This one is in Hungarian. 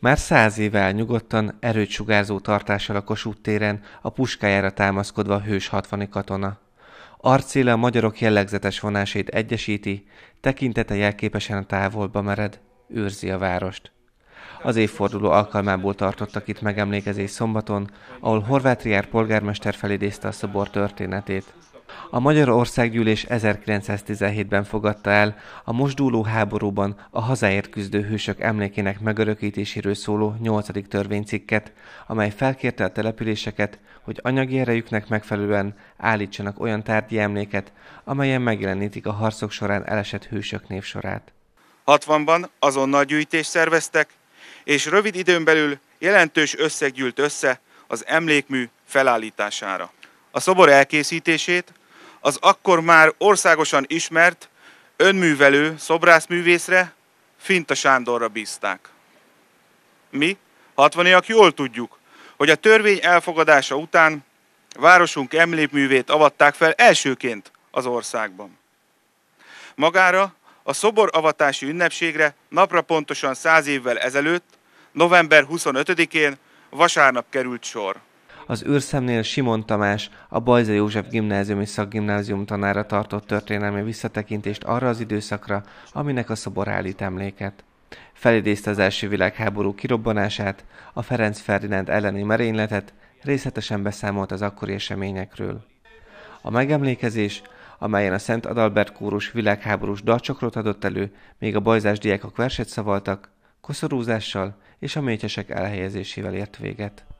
Már száz éve áll nyugodtan, erőt sugárzó tartással a Kossuth téren, a puskájára támaszkodva a hős hatvani katona. Arcéle a magyarok jellegzetes vonásait egyesíti, tekintete jelképesen a távolba mered, őrzi a várost. Az évforduló alkalmából tartottak itt megemlékezés szombaton, ahol Horváth Riár polgármester felidézte a szobor történetét. A Magyarországgyűlés 1917-ben fogadta el a most dúló háborúban a hazáért küzdő hősök emlékének megörökítéséről szóló 8. törvénycikket, amely felkérte a településeket, hogy anyagi erejüknek megfelelően állítsanak olyan tárgyi emléket, amelyen megjelenítik a harcok során elesett hősök névsorát. 60-ban azonnal gyűjtést szerveztek, és rövid időn belül jelentős összeg gyűlt össze az emlékmű felállítására. A szobor elkészítését az akkor már országosan ismert önművelő szobrászművészre, Finta Sándorra bízták. Mi, hatvaniak jól tudjuk, hogy a törvény elfogadása után városunk emlékművét avatták fel elsőként az országban. Magára a szobor avatási ünnepségre napra pontosan száz évvel ezelőtt, november 25-én vasárnap került sor az űrszemnél Simon Tamás, a Bajza József gimnáziumi szakgimnázium tanára tartott történelmi visszatekintést arra az időszakra, aminek a szobor állít emléket. Felidézte az első világháború kirobbanását, a Ferenc Ferdinand elleni merényletet, részletesen beszámolt az akkori eseményekről. A megemlékezés, amelyen a Szent Adalbert kórus világháborús dalcsokrot adott elő, még a bajzás diákok verset szavaltak, koszorúzással és a métyesek elhelyezésével ért véget.